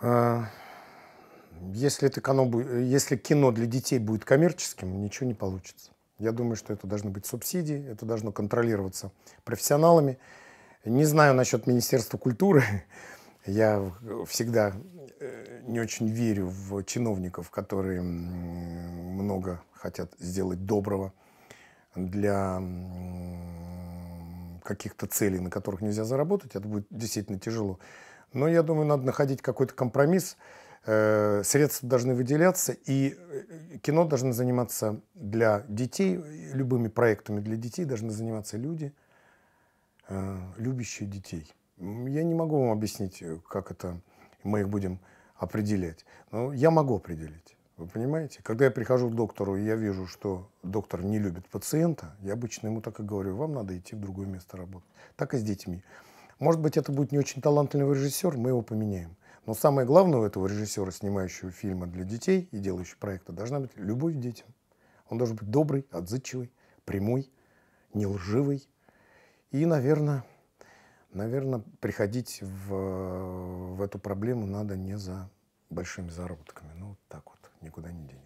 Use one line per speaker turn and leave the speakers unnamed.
А, если, это кино, если кино для детей будет коммерческим, ничего не получится. Я думаю, что это должны быть субсидии, это должно контролироваться профессионалами. Не знаю насчет Министерства культуры. Я всегда э, не очень верю в чиновников, которые много хотят сделать доброго для каких-то целей, на которых нельзя заработать. Это будет действительно тяжело. Но я думаю, надо находить какой-то компромисс. Э, средства должны выделяться, и э, кино должно заниматься для детей, любыми проектами для детей должны заниматься люди, э, любящие детей. Я не могу вам объяснить, как это мы их будем определять. Но я могу определить. Вы понимаете? Когда я прихожу к доктору, и я вижу, что доктор не любит пациента, я обычно ему так и говорю, вам надо идти в другое место работать. Так и с детьми. Может быть, это будет не очень талантливый режиссер, мы его поменяем. Но самое главное у этого режиссера, снимающего фильмы для детей и делающего проекты, должна быть любовь к детям. Он должен быть добрый, отзывчивый, прямой, не лживый. И, наверное, наверное приходить в, в эту проблему надо не за большими заработками. Ну, вот так вот, никуда не денется.